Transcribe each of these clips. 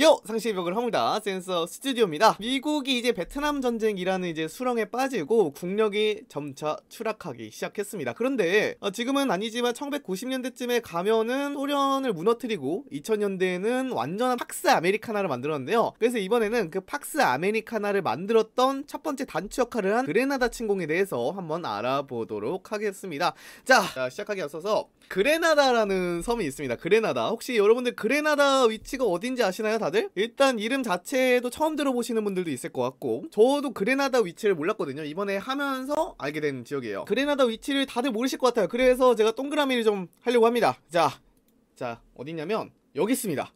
요! 상시의 벽을 허물다 센서 스튜디오입니다. 미국이 이제 베트남 전쟁이라는 이제 수렁에 빠지고 국력이 점차 추락하기 시작했습니다. 그런데 어, 지금은 아니지만 1990년대쯤에 가면은 소련을 무너뜨리고 2000년대에는 완전한 팍스 아메리카나를 만들었는데요. 그래서 이번에는 그 팍스 아메리카나를 만들었던 첫 번째 단추 역할을 한 그레나다 침공에 대해서 한번 알아보도록 하겠습니다. 자, 자 시작하기 앞서서 그레나다라는 섬이 있습니다. 그레나다. 혹시 여러분들 그레나다 위치가 어딘지 아시나요? 다들? 일단 이름 자체도 처음 들어보시는 분들도 있을 것 같고 저도 그레나다 위치를 몰랐거든요 이번에 하면서 알게 된 지역이에요 그레나다 위치를 다들 모르실 것 같아요 그래서 제가 동그라미를 좀 하려고 합니다 자, 자 어디냐면 여기 있습니다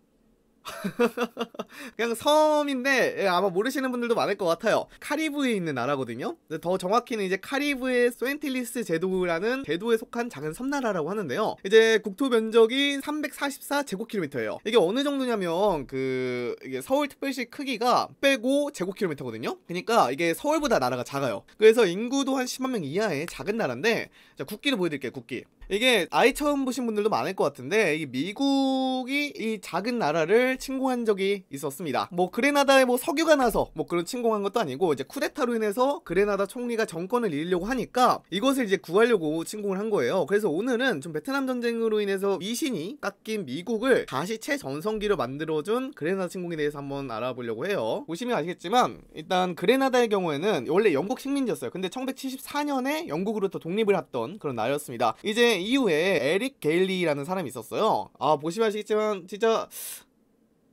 그냥 섬인데 예, 아마 모르시는 분들도 많을 것 같아요. 카리브에 있는 나라거든요. 더 정확히는 이제 카리브의 소엔틸리스 제도라는 제도에 속한 작은 섬나라라고 하는데요. 이제 국토 면적이 344 제곱킬로미터예요. 이게 어느 정도냐면 그 서울 특별시 크기가 빼고 제곱킬로미터거든요. 그러니까 이게 서울보다 나라가 작아요. 그래서 인구도 한 10만 명 이하의 작은 나라인데 자, 국기를 보여드릴게요. 국기. 이게 아이 처음 보신 분들도 많을 것 같은데 이 미국이 이 작은 나라를 침공한 적이 있었습니다. 뭐 그레나다에 뭐 석유가 나서 뭐 그런 침공한 것도 아니고 이제 쿠데타로 인해서 그레나다 총리가 정권을 잃으려고 하니까 이것을 이제 구하려고 침공을 한 거예요. 그래서 오늘은 좀 베트남 전쟁으로 인해서 미신이 깎인 미국을 다시 최전성기로 만들어준 그레나다 침공에 대해서 한번 알아보려고 해요. 보시면 아시겠지만 일단 그레나다의 경우에는 원래 영국 식민지였어요. 근데 1974년에 영국으로부터 독립을 했던 그런 나라였습니다. 이제 이후에 에릭 게일리라는 사람이 있었어요. 아 보시면 아시겠지만 진짜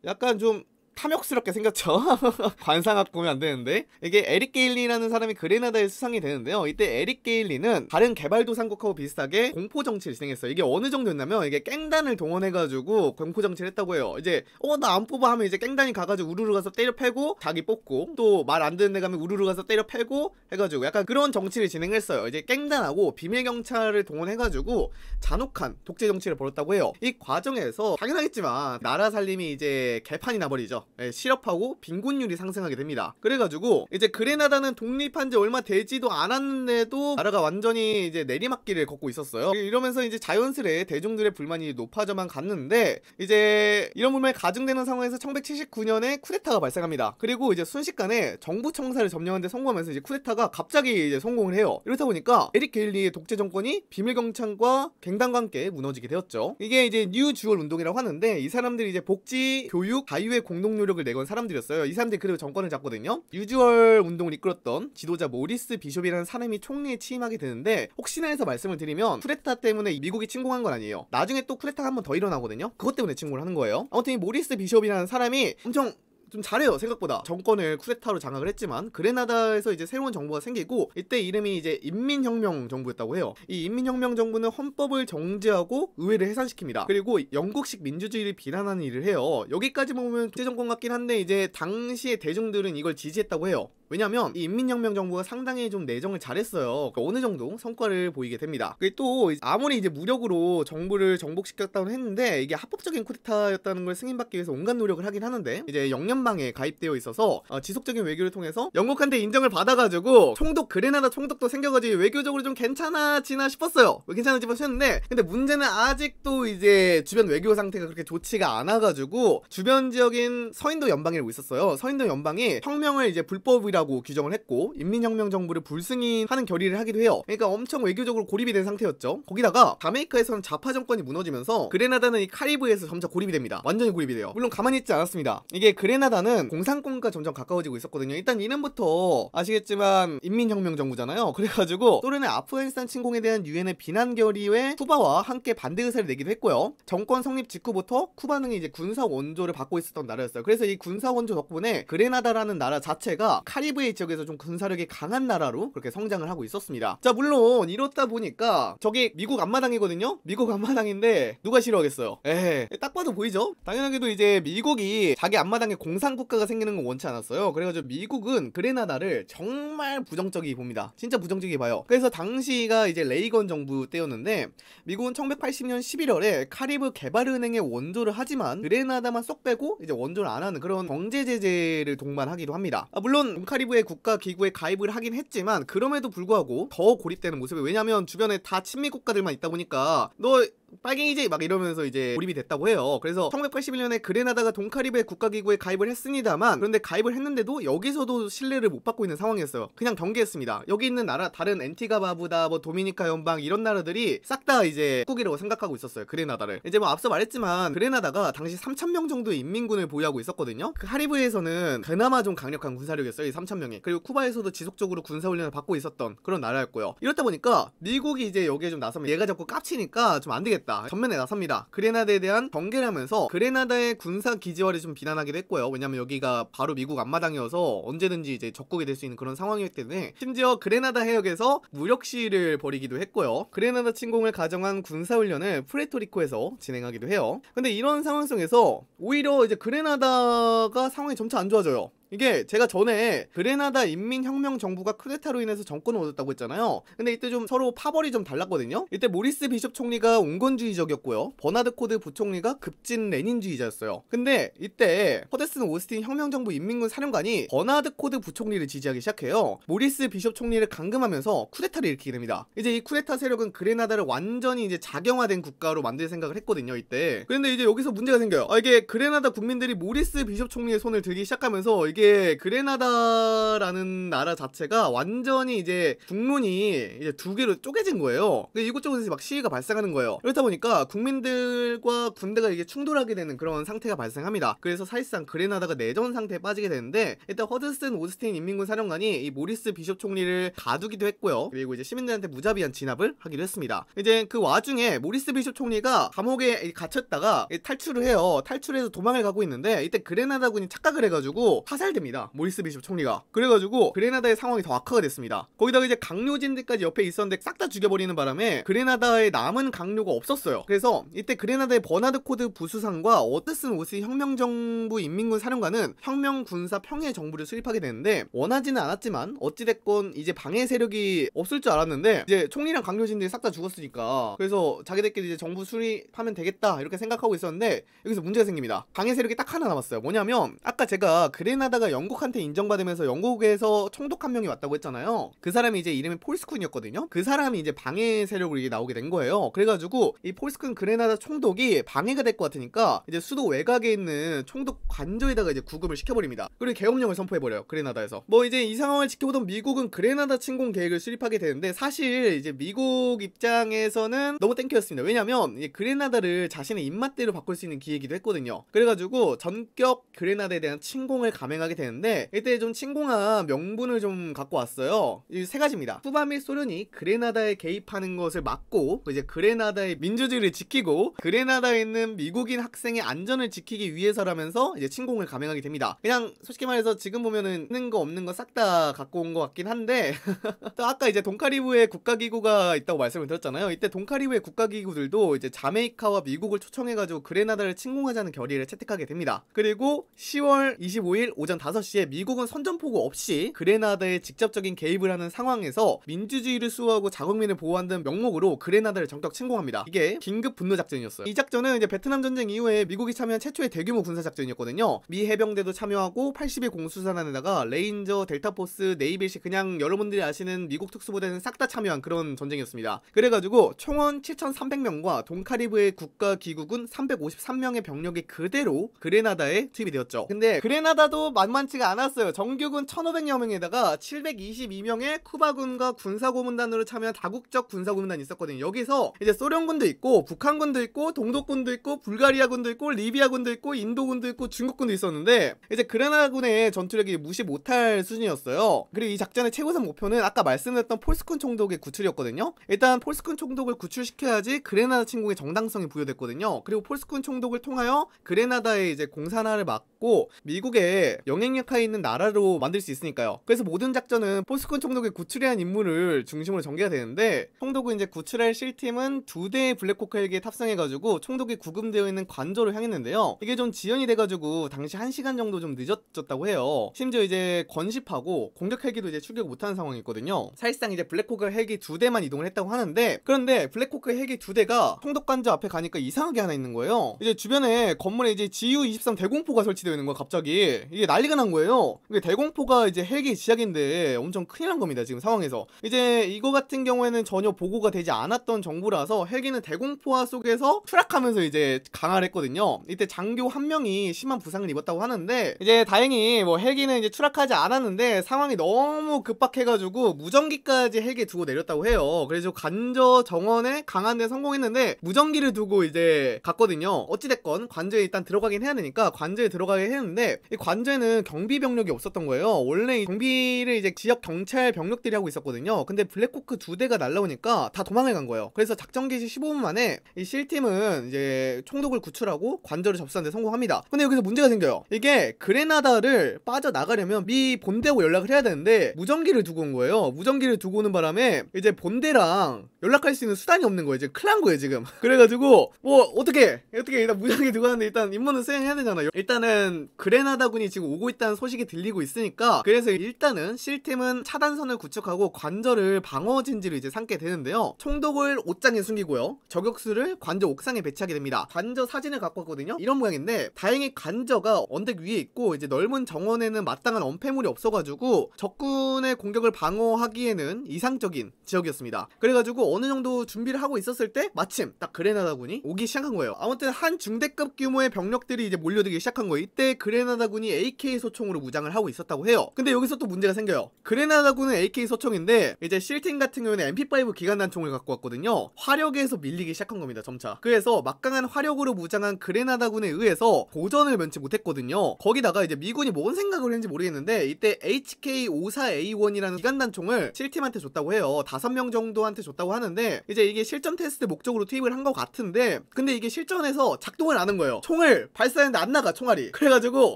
약간 좀 탐욕스럽게 생겼죠. 관상학 보면 안 되는데 이게 에릭 게일리라는 사람이 그레나다에 수상이 되는데요. 이때 에릭 게일리는 다른 개발도상국하고 비슷하게 공포 정치를 진행했어요. 이게 어느 정도였냐면 이게 깽단을 동원해가지고 공포 정치를 했다고 해요. 이제 어 나 안 뽑아 하면 이제 깽단이 가가지고 우르르 가서 때려 패고 자기 뽑고 또 말 안 듣는 데 가면 우르르 가서 때려 패고 해가지고 약간 그런 정치를 진행했어요. 이제 깽단하고 비밀 경찰을 동원해가지고 잔혹한 독재 정치를 벌였다고 해요. 이 과정에서 당연하겠지만 나라 살림이 이제 개판이 나버리죠. 예, 실업하고 빈곤율이 상승하게 됩니다. 그래가지고 이제 그레나다는 독립한 지 얼마 되지도 않았는데도 나라가 완전히 이제 내리막길을 걷고 있었어요. 이러면서 이제 자연스레 대중들의 불만이 높아져만 갔는데 이제 이런 불만이 가중되는 상황에서 1979년에 쿠데타가 발생합니다. 그리고 이제 순식간에 정부 청사를 점령하는데 성공하면서 이제 쿠데타가 갑자기 이제 성공을 해요. 이렇다 보니까 에릭 게일리의 독재 정권이 비밀 경찰과 갱당과 함께 무너지게 되었죠. 이게 이제 뉴 주얼 운동이라고 하는데 이 사람들이 이제 복지, 교육, 자유의 공동 노력을 내건 사람들이었어요. 이 사람들이 그리고 정권을 잡거든요. 유주얼 운동을 이끌었던 지도자 모리스 비숍이라는 사람이 총리에 취임하게 되는데 혹시나 해서 말씀을 드리면 쿠데타 때문에 미국이 침공한 건 아니에요. 나중에 또쿠데타가한 번 더 일어나거든요. 그것 때문에 침공을 하는 거예요. 아무튼 이 모리스 비숍이라는 사람이 엄청 좀 잘해요 생각보다 정권을 쿠데타로 장악을 했지만 그레나다에서 이제 새로운 정부가 생기고 이때 이름이 이제 인민혁명 정부였다고 해요 이 인민혁명 정부는 헌법을 정지하고 의회를 해산시킵니다 그리고 영국식 민주주의를 비난하는 일을 해요 여기까지 보면 독재 정권 같긴 한데 이제 당시의 대중들은 이걸 지지했다고 해요 왜냐면 이 인민혁명 정부가 상당히 좀 내정을 잘했어요. 그러니까 어느 정도 성과를 보이게 됩니다. 그게 또 아무리 이제 무력으로 정부를 정복시켰다고 했는데 이게 합법적인 쿠데타였다는 걸 승인받기 위해서 온갖 노력을 하긴 하는데 이제 영연방에 가입되어 있어서 어, 지속적인 외교를 통해서 영국한테 인정을 받아가지고 총독 그레나다 총독도 생겨가지고 외교적으로 좀 괜찮아지나 싶었어요. 뭐 괜찮아지 싶었는데 근데 문제는 아직도 이제 주변 외교 상태가 그렇게 좋지가 않아가지고 주변 지역인 서인도 연방이라고 있었어요. 서인도 연방이 혁명을 이제 불법이라 정당라고 규정을 했고 인민혁명 정부를 불승인하는 결의를 하기도 해요. 그러니까 엄청 외교적으로 고립이 된 상태였죠. 거기다가 다메이카에서는 좌파 정권이 무너지면서 그레나다는 이 카리브에서 점차 고립이 됩니다. 완전히 고립이 돼요. 물론 가만히 있지 않았습니다. 이게 그레나다는 공산권과 점점 가까워지고 있었거든요. 일단 이름부터 아시겠지만 인민혁명 정부잖아요. 그래가지고 소련의 아프가니스탄 침공에 대한 유엔의 비난 결의에 쿠바와 함께 반대 의사를 내기도 했고요. 정권 성립 직후부터 쿠바는 이제 군사 원조를 받고 있었던 나라였어요. 그래서 이 군사 원조 덕분에 그레나다라는 나라 자체가 카리 KVA 지역에서 좀 군사력이 강한 나라로 그렇게 성장을 하고 있었습니다. 자 물론 이렇다 보니까 저기 미국 앞마당이거든요? 미국 앞마당인데 누가 싫어하겠어요? 에딱 봐도 보이죠? 당연하게도 이제 미국이 자기 앞마당에 공산국가가 생기는 건 원치 않았어요. 그래가지고 미국은 그레나다를 정말 부정적이 봅니다. 진짜 부정적이 봐요. 그래서 당시가 이제 레이건 정부 때였는데 미국은 1980년 11월에 카리브 개발은행의 원조를 하지만 그레나다만 쏙 빼고 이제 원조를 안 하는 그런 경제 제재를 동반하기도 합니다. 아, 물론 카리브해 국가 기구에 가입을 하긴 했지만 그럼에도 불구하고 더 고립되는 모습이 왜냐면 주변에 다 친미 국가들만 있다 보니까 너 빨갱이제 막 이러면서 이제 몰입이 됐다고 해요. 그래서 1981년에 그레나다가 동카리브의 국가기구에 가입을 했습니다만 그런데 가입을 했는데도 여기서도 신뢰를 못 받고 있는 상황이었어요. 그냥 경계했습니다. 여기 있는 나라 다른 엔티가바부다 뭐 도미니카 연방 이런 나라들이 싹 다 이제 국이라고 생각하고 있었어요. 그레나다를. 이제 뭐 앞서 말했지만 그레나다가 당시 3천명 정도의 인민군을 보유하고 있었거든요. 그 하리브에서는 그나마 좀 강력한 군사력이었어요. 이3천명이 그리고 쿠바에서도 지속적으로 군사훈련을 받고 있었던 그런 나라였고요. 이렇다 보니까 미국이 이제 여기에 좀 나서면 얘가 자꾸 깝치니까 좀 안 되겠다. 해야겠다 전면에 나섭니다 그레나다에 대한 경계를 하면서 그레나다의 군사 기지화를 좀 비난하기도 했고요 왜냐면 여기가 바로 미국 앞마당이어서 언제든지 이제 적국이 될 수 있는 그런 상황이기 때문에 심지어 그레나다 해역에서 무력 시위를 벌이기도 했고요 그레나다 침공을 가정한 군사훈련을 프레토리코에서 진행하기도 해요 근데 이런 상황 속에서 오히려 이제 그레나다가 상황이 점차 안 좋아져요 이게 제가 전에 그레나다 인민혁명 정부가 쿠데타로 인해서 정권을 얻었다고 했잖아요. 근데 이때 좀 서로 파벌이 좀 달랐거든요. 이때 모리스 비숍 총리가 온건주의적이었고요. 버나드 코드 부총리가 급진 레닌주의자였어요. 근데 이때 허데슨 오스틴 혁명정부 인민군 사령관이 버나드 코드 부총리를 지지하기 시작해요. 모리스 비숍 총리를 강금하면서 쿠데타를 일으키게 됩니다. 이제 이 쿠데타 세력은 그레나다를 완전히 이제 자경화된 국가로 만들 생각을 했거든요. 이때. 그런데 이제 여기서 문제가 생겨요. 아, 이게 그레나다 국민들이 모리스 비숍 총리의 손을 들기 시작하면서 이게 이게 그레나다라는 나라 자체가 완전히 이제 국론이 이제 두 개로 쪼개진 거예요. 이곳저곳에서 막 시위가 발생하는 거예요. 그렇다 보니까 국민들과 군대가 이게 충돌하게 되는 그런 상태가 발생합니다. 그래서 사실상 그레나다가 내전 상태에 빠지게 되는데 일단 허드슨 오스틴 인민군 사령관이 이 모리스 비숍 총리를 가두기도 했고요. 그리고 이제 시민들한테 무자비한 진압을 하기도 했습니다. 이제 그 와중에 모리스 비숍 총리가 감옥에 갇혔다가 탈출을 해요. 탈출해서 도망을 가고 있는데 이때 그레나다군이 착각을 해가지고 화살 사살됩니다. 모리스 비숍 총리가. 그래가지고 그레나다의 상황이 더 악화가 됐습니다. 거기다가 이제 강요진들까지 옆에 있었는데 싹 다 죽여버리는 바람에 그레나다의 남은 강요가 없었어요. 그래서 이때 그레나다의 버나드 코드 부수상과 어드슨 오스 혁명정부 인민군 사령관은 혁명군사 평해 정부를 수립하게 되는데 원하지는 않았지만 어찌됐건 이제 방해 세력이 없을 줄 알았는데 이제 총리랑 강요진들이 싹 다 죽었으니까 그래서 자기들끼리 이제 정부 수립하면 되겠다 이렇게 생각하고 있었는데 여기서 문제가 생깁니다. 방해 세력이 딱 하나 남았어요. 뭐냐면 아까 제가 그레나다 하다가 영국한테 인정받으면서 영국에서 총독 한 명이 왔다고 했잖아요. 그 사람이 이제 이름이 폴스쿤이었거든요. 그 사람이 이제 방해 세력으로 이게 나오게 된 거예요. 그래가지고 이 폴스쿤 그레나다 총독이 방해가 될 것 같으니까 이제 수도 외곽에 있는 총독 관저에다가 이제 구금을 시켜버립니다. 그리고 계엄령을 선포해버려요. 그레나다에서. 뭐 이제 이 상황을 지켜보던 미국은 그레나다 침공 계획을 수립하게 되는데 사실 이제 미국 입장에서는 너무 땡큐였습니다. 왜냐면 이제 그레나다를 자신의 입맛대로 바꿀 수 있는 기회이기도 했거든요. 그래가지고 전격 그레나다에 대한 침공을 감행하게 만나게 되는데 이때 좀 침공한 명분을 좀 갖고 왔어요. 이 세 가지입니다. 쿠바 및 소련이 그레나다에 개입하는 것을 막고 이제 그레나다의 민주주의를 지키고 그레나다에 있는 미국인 학생의 안전을 지키기 위해서라면서 이제 침공을 감행하게 됩니다. 그냥 솔직히 말해서 지금 보면은 있는 거 없는 거 싹 다 갖고 온 것 같긴 한데 또 아까 이제 동카리브의 국가기구가 있다고 말씀을 드렸잖아요. 이때 동카리브의 국가기구들도 이제 자메이카와 미국을 초청해가지고 그레나다를 침공하자는 결의를 채택하게 됩니다. 그리고 10월 25일 오전 오전 5시에 미국은 선전포고 없이 그레나다에 직접적인 개입을 하는 상황에서 민주주의를 수호하고 자국민을 보호한다는 명목으로 그레나다를 정격 침공합니다. 이게 긴급 분노 작전이었어요. 이 작전은 이제 베트남 전쟁 이후에 미국이 참여한 최초의 대규모 군사 작전이었거든요. 미 해병대도 참여하고 80일 공수사단에다가 레인저, 델타포스, 네이빌시 그냥 여러분들이 아시는 미국 특수부대는 싹 다 참여한 그런 전쟁이었습니다. 그래가지고 총원 7,300명과 동카리브의 국가기구군 353명의 병력이 그대로 그레나다에 투입이 되었죠. 근데 그레나다도 만만치가 않았어요. 정규군 1,500여 명에다가 722명의 쿠바군과 군사고문단으로 참여한 다국적 군사고문단이 있었거든요. 여기서 이제 소련군도 있고 북한군도 있고 동독군도 있고 불가리아군도 있고 리비아군도 있고 인도군도 있고 중국군도 있었는데 이제 그레나군의 전투력이 무시 못할 수준이었어요. 그리고 이 작전의 최고선 목표는 아까 말씀드렸던 폴스콘 총독의 구출이었거든요. 일단 폴스콘 총독을 구출시켜야지 그레나다 침공의 정당성이 부여됐거든요. 그리고 폴스콘 총독을 통하여 그레나다의 이제 공산화를 막고 미국의 영향력 하에 있는 나라로 만들 수 있으니까요. 그래서 모든 작전은 포스콘 총독의 구출해한 임무를 중심으로 전개가 되는데 총독은 이제 구출할 실팀은 두 대의 블랙호크 헬기에 탑승해가지고 총독이 구금되어 있는 관저로 향했는데요. 이게 좀 지연이 돼가지고 당시 1시간 정도 좀 늦어졌다고 해요. 심지어 이제 건십하고 공격 헬기도 이제 출격 못하는 상황이었거든요. 사실상 이제 블랙호크 헬기 두 대만 이동을 했다고 하는데 그런데 블랙호크 헬기 두 대가 총독 관저 앞에 가니까 이상하게 하나 있는 거예요. 이제 주변에 건물에 이제 GU23 대공포가 설치되어 있는 거야 갑자기. 이게 나 난리가 난 거예요. 대공포가 이제 헬기 시작인데 엄청 큰일 난 겁니다. 지금 상황에서. 이제 이거 같은 경우에는 전혀 보고가 되지 않았던 정보라서 헬기는 대공포화 속에서 추락하면서 이제 강화를 했거든요. 이때 장교 한 명이 심한 부상을 입었다고 하는데 이제 다행히 뭐 헬기는 이제 추락하지 않았는데 상황이 너무 급박해가지고 무전기까지 헬기에 두고 내렸다고 해요. 그래서 관저 정원에 강한데 성공했는데 무전기를 두고 이제 갔거든요. 어찌됐건 관저에 일단 들어가긴 해야 되니까 관저에 들어가긴 했는데 이 관저에는 때는 경비 병력이 없었던 거예요. 원래 경비를 이제 지역 경찰 병력들이 하고 있었거든요. 근데 블랙호크 두 대가 날라오니까 다 도망을 간 거예요. 그래서 작전 개시 15분 만에 이 실팀은 이제 총독을 구출하고 관절을 접수하는데 성공합니다. 근데 여기서 문제가 생겨요. 이게 그레나다를 빠져나가려면 미 본대하고 연락을 해야 되는데 무전기를 두고 온 거예요. 무전기를 두고 오는 바람에 이제 본대랑 연락할 수 있는 수단이 없는 거예요. 이제 큰일 난 거예요, 지금. 그래가지고 뭐 어떻게 어떻게 일단 무전기 두고 왔는데 일단 임무는 수행해야 되잖아요. 일단은 그레나다군이 지금 오고 있다는 소식이 들리고 있으니까 그래서 일단은 실팀은 차단선을 구축하고 관절을 방어 진지를 이제 삼게 되는데요. 총독을 옷장에 숨기고요. 저격수를 관저 옥상에 배치하게 됩니다. 관저 사진을 갖고 왔거든요. 이런 모양인데 다행히 관저가 언덕 위에 있고 이제 넓은 정원에는 마땅한 언패물이 없어가지고 적군의 공격을 방어하기에는 이상적인 지역이었습니다. 그래가지고 어느 정도 준비를 하고 있었을 때 마침 딱 그레나다군이 오기 시작한 거예요. 아무튼 한 중대급 규모의 병력들이 이제 몰려들기 시작한 거예요. 이때 그레나다군이 AK AK 소총으로 무장을 하고 있었다고 해요. 근데 여기서 또 문제가 생겨요. 그레나다군은 AK 소총인데 이제 실팅 같은 경우에는 MP5 기관단총을 갖고 왔거든요. 화력에서 밀리기 시작한 겁니다. 점차. 그래서 막강한 화력으로 무장한 그레나다군에 의해서 보전을 면치 못했거든요. 거기다가 이제 미군이 뭔 생각을 했는지 모르겠는데 이때 HK54A1이라는 기관단총을 실팀한테 줬다고 해요. 다섯 명 정도한테 줬다고 하는데 이제 이게 실전 테스트 목적으로 투입을 한 것 같은데 근데 이게 실전에서 작동을 안한 거예요. 총을 발사했는데 안 나가 총알이. 그래가지고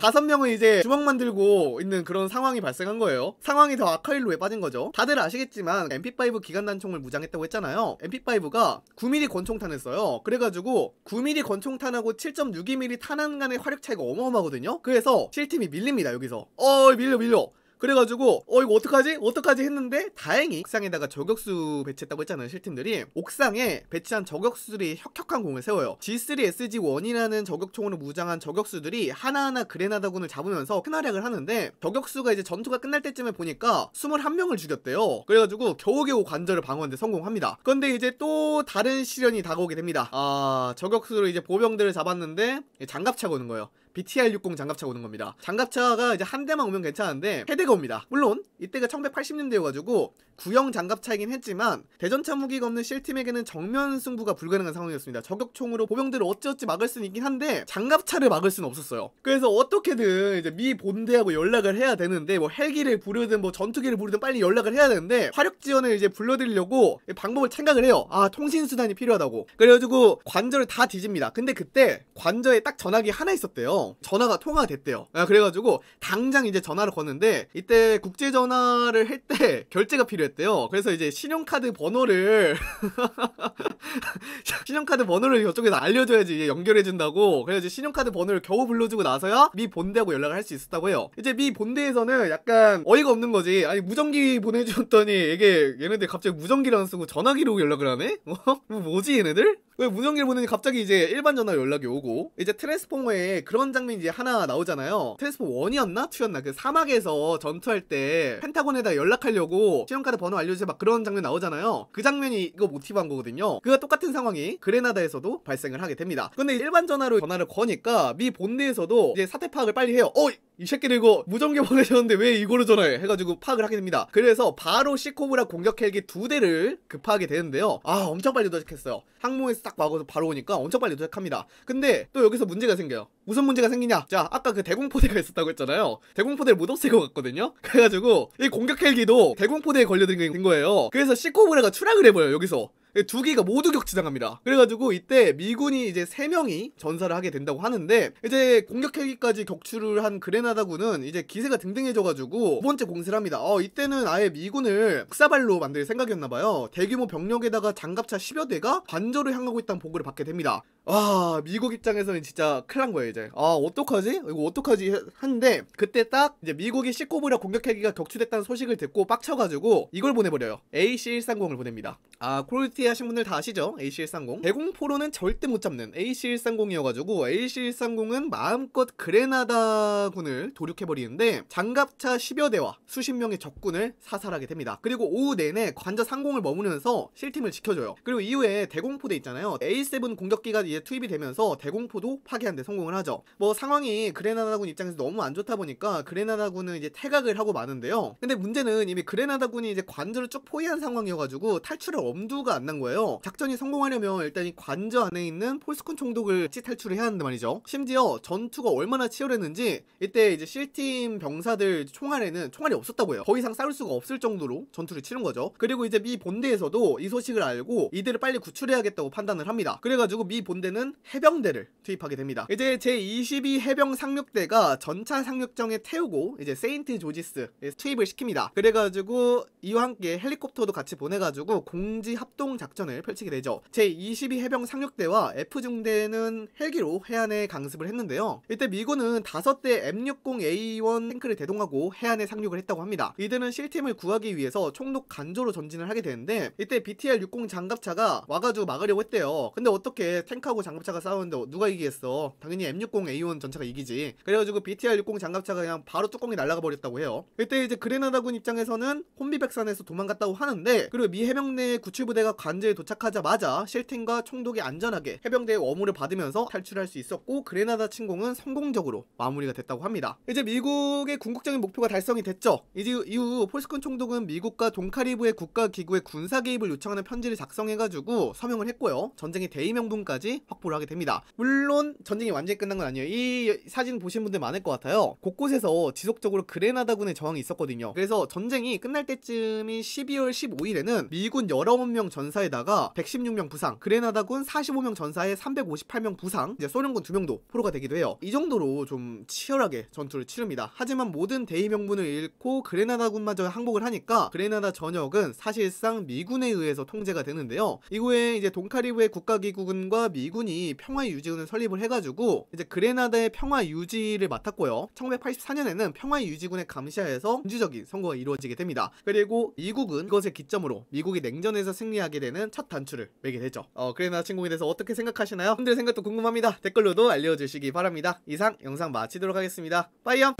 다섯 명은 이제 주먹만 들고 있는 그런 상황이 발생한 거예요. 상황이 더악화일로에 빠진 거죠. 다들 아시겠지만 MP5 기간 단총을 무장했다고 했잖아요. MP5가 9mm 권총탄을 써요. 그래가지고 9mm 권총탄하고 7.62mm 탄환 간의 화력 차이가 어마어마하거든요. 그래서 실팀이 밀립니다 여기서. 어 밀려 밀려. 그래가지고 어 이거 어떡하지? 어떡하지 했는데 다행히 옥상에다가 저격수 배치했다고 했잖아요 실팀들이 옥상에 배치한 저격수들이 혁혁한 공을 세워요 G3SG1이라는 저격총으로 무장한 저격수들이 하나하나 그레나다군을 잡으면서 큰 활약을 하는데 저격수가 이제 전투가 끝날 때쯤에 보니까 21명을 죽였대요 그래가지고 겨우겨우 관절을 방어하는데 성공합니다 그런데 이제 또 다른 시련이 다가오게 됩니다 아 저격수로 이제 보병들을 잡았는데 장갑차고 오는 거예요 BTR-60 장갑차가 오는 겁니다 장갑차가 이제 한 대만 오면 괜찮은데 헤드가 이니다 물론 이때가 1980년대여가지고 구형 장갑차이긴 했지만 대전차 무기가 없는 실팀에게는 정면 승부가 불가능한 상황이었습니다. 저격총으로 보병들을 어찌어찌 막을 수는 있긴 한데 장갑차를 막을 수는 없었어요. 그래서 어떻게든 이제 미 본대하고 연락을 해야 되는데 뭐 헬기를 부르든 뭐 전투기를 부르든 빨리 연락을 해야 되는데 화력 지원을 이제 불러드리려고 방법을 생각을 해요. 아 통신 수단이 필요하다고. 그래가지고 관절을 다 뒤집니다. 근데 그때 관저에 딱 전화기 하나 있었대요. 전화가 통화 됐대요. 아, 그래가지고 당장 이제 전화를 걸는데이 이때 국제 전화를 할 때 결제가 필요했대요. 그래서 이제 신용카드 번호를 신용카드 번호를 이쪽에서 알려줘야지 연결해 준다고. 그래서 이제 신용카드 번호를 겨우 불러주고 나서야 미 본대하고 연락을 할 수 있었다고 해요. 이제 미 본대에서는 약간 어이가 없는 거지. 아니 무전기 보내줬더니 주 이게 얘네들 갑자기 무전기라는 쓰고 전화기로 연락을 하네? 어? 뭐 뭐지 얘네들? 왜 무전기를 보내니 갑자기 이제 일반 전화로 연락이 오고 이제 트랜스포머에 그런 장면 이제 하나 나오잖아요. 트랜스포머 1이었나? 2였나? 그 사막에서 전 전투할 때 펜타곤에다 연락하려고 신용카드 번호 알려주세요 막 그런 장면 나오잖아요 그 장면이 이거 모티브한 거거든요 그와 똑같은 상황이 그레나다에서도 발생을 하게 됩니다 근데 일반 전화로 전화를 거니까 미 본내에서도 이제 사태 파악을 빨리 해요 어이 이 새끼들 이거 무전기 보내셨는데 왜 이거로 전화해 해가지고 파악을 하게 됩니다 그래서 바로 시코브라 공격 헬기 두 대를 급하게 되는데요 아 엄청 빨리 도착했어요 항모에서 딱 막아서 바로 오니까 엄청 빨리 도착합니다 근데 또 여기서 문제가 생겨요 무슨 문제가 생기냐 자 아까 그 대공포대가 있었다고 했잖아요 대공포대를 못 없애고 갔거든요 그래가지고 이 공격 헬기도 대공포대에 걸려든 거예요 그래서 시코브레가 추락을 해버려요 여기서 예, 두 개가 모두 격추당합니다. 그래가지고 이때 미군이 이제 세 명이 전사를 하게 된다고 하는데 이제 공격 헬기까지 격추를 한 그레나다군은 이제 기세가 등등해져가지고 두 번째 공세를 합니다. 어 이때는 아예 미군을 흑사발로 만들 생각이었나봐요. 대규모 병력에다가 장갑차 10여 대가 반절를 향하고 있다는 보고를 받게 됩니다. 와 아, 미국 입장에서는 진짜 큰일 난 거예요 이제 아 어떡하지 이거 어떡하지 하는데 그때 딱 이제 미국이 시코브라 공격 헬기가 격추됐다는 소식을 듣고 빡쳐가지고 이걸 보내버려요 AC130을 보냅니다 아 콜티 피하신 분들 다 아시죠? AC130 대공포로는 절대 못 잡는 AC130이어가지고 AC130은 마음껏 그레나다군을 도륙해버리는데 장갑차 10여 대와 수십 명의 적군을 사살하게 됩니다 그리고 오후 내내 관저 상공을 머무르면서 실팀을 지켜줘요 그리고 이후에 대공포대 있잖아요 A7 공격기가 이제 투입이 되면서 대공포도 파괴하는데 성공을 하죠 뭐 상황이 그레나다군 입장에서 너무 안 좋다 보니까 그레나다군은 이제 태각을 하고 마는데요 근데 문제는 이미 그레나다군이 이제 관저를 쭉 포위한 상황이어가지고 탈출을 엄두가 안 나. 만난 거예요. 작전이 성공하려면 일단 이 관저 안에 있는 폴스콘 총독을 탈출을 해야 하는데 말이죠. 심지어 전투가 얼마나 치열했는지 이때 이제 실팀 병사들 총알에는 총알이 없었다고 해요. 더 이상 싸울 수가 없을 정도로 전투를 치른 거죠. 그리고 이제 미 본대에서도 이 소식을 알고 이들을 빨리 구출해야겠다고 판단을 합니다. 그래가지고 미 본대는 해병대를 투입하게 됩니다. 이제 제22 해병 상륙대가 전차 상륙정에 태우고 이제 세인트 조지스 투입을 시킵니다. 그래가지고 이와 함께 헬리콥터도 같이 보내가지고 공지 합동 작전을 펼치게 되죠. 제22 해병 상륙대와 F중대는 헬기로 해안에 강습을 했는데요. 이때 미군은 5대 M60A1 탱크를 대동하고 해안에 상륙을 했다고 합니다. 이들은 실팀을 구하기 위해서 총독 간조로 전진을 하게 되는데 이때 BTR-60 장갑차가 와가지고 막으려고 했대요. 근데 어떻게 탱크하고 장갑차가 싸우는데 누가 이기겠어? 당연히 M60A1 전차가 이기지. 그래가지고 BTR-60 장갑차가 그냥 바로 뚜껑이 날아가 버렸다고 해요. 이때 이제 그레나다군 입장에서는 혼비백산에서 도망갔다고 하는데 그리고 미 해병 내 구출부대가 관 관저에 도착하자마자 쉘팅과 총독이 안전하게 해병대의 어물을 받으면서 탈출할 수 있었고 그레나다 침공은 성공적으로 마무리가 됐다고 합니다. 이제 미국의 궁극적인 목표가 달성이 됐죠. 이제 이후 폴스콘 총독은 미국과 동카리브의 국가기구에 군사 개입을 요청하는 편지를 작성해가지고 서명을 했고요. 전쟁의 대의 명분까지 확보를 하게 됩니다. 물론 전쟁이 완전히 끝난 건 아니에요. 이 사진 보신 분들 많을 것 같아요. 곳곳에서 지속적으로 그레나다군의 저항이 있었거든요. 그래서 전쟁이 끝날 때쯤인 12월 15일에는 미군 19명 전사 전사에다가 116명 부상, 그레나다군 45명 전사에 358명 부상, 이제 소련군 2명도 포로가 되기도 해요. 이 정도로 좀 치열하게 전투를 치릅니다. 하지만 모든 대의 명분을 잃고 그레나다군마저 항복을 하니까 그레나다 전역은 사실상 미군에 의해서 통제가 되는데요. 이후에 이제 동카리브의 국가기구군과 미군이 평화유지군을 설립을 해가지고 이제 그레나다의 평화유지를 맡았고요. 1984년에는 평화유지군의 감시하에서 민주적인 선거가 이루어지게 됩니다. 그리고 이국은 이것을 기점으로 미국이 냉전에서 승리하게 되는 첫 단추를 매게 되죠. 어, 그래나 친공에 대해서 어떻게 생각하시나요? 여러분들의 생각도 궁금합니다. 댓글로도 알려주시기 바랍니다. 이상 영상 마치도록 하겠습니다. 빠이염!